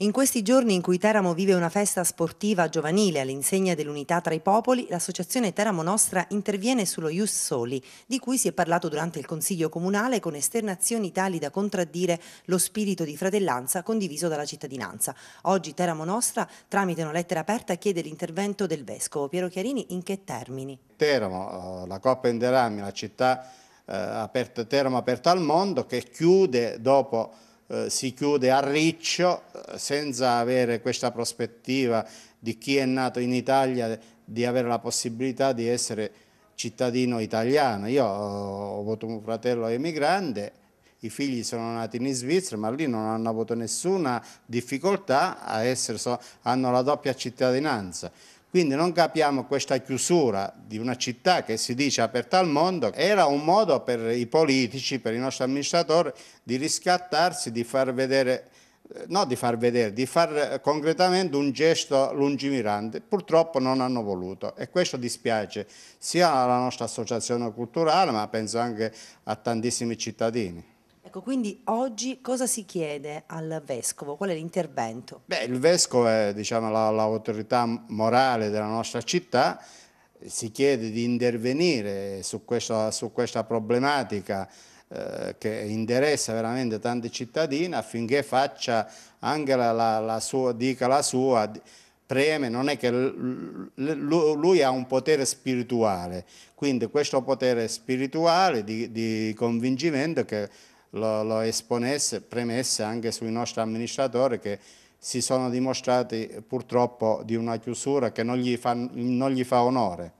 In questi giorni in cui Teramo vive una festa sportiva giovanile all'insegna dell'unità tra i popoli, l'associazione Teramo Nostra interviene sullo Ius Soli, di cui si è parlato durante il Consiglio Comunale con esternazioni tali da contraddire lo spirito di fratellanza condiviso dalla cittadinanza. Oggi Teramo Nostra, tramite una lettera aperta, chiede l'intervento del Vescovo. Piero Chiarini, in che termini? Teramo, eh, la Coppa Inderami, la città eh, aperta, Teramo aperta al mondo, che chiude dopo... Eh, si chiude a Riccio senza avere questa prospettiva di chi è nato in Italia di avere la possibilità di essere cittadino italiano. Io ho avuto un fratello emigrante, i figli sono nati in Svizzera, ma lì non hanno avuto nessuna difficoltà a essere, hanno la doppia cittadinanza. Quindi non capiamo questa chiusura di una città che si dice aperta al mondo, era un modo per i politici, per i nostri amministratori di riscattarsi, di far vedere eh, no di far vedere, di fare eh, concretamente un gesto lungimirante. Purtroppo non hanno voluto e questo dispiace sia alla nostra associazione culturale ma penso anche a tantissimi cittadini. Ecco, quindi oggi cosa si chiede al Vescovo? Qual è l'intervento? Beh, il Vescovo è diciamo, l'autorità la, morale della nostra città, si chiede di intervenire su questa, su questa problematica eh, che interessa veramente tanti cittadini affinché faccia anche la, la, la sua, dica la sua, preme, non è che lui ha un potere spirituale, quindi questo potere spirituale di, di convincimento che lo, lo, esponesse, premesse anche sui nostri amministratori che si sono dimostrati purtroppo di una chiusura che non gli fa, non gli fa onore.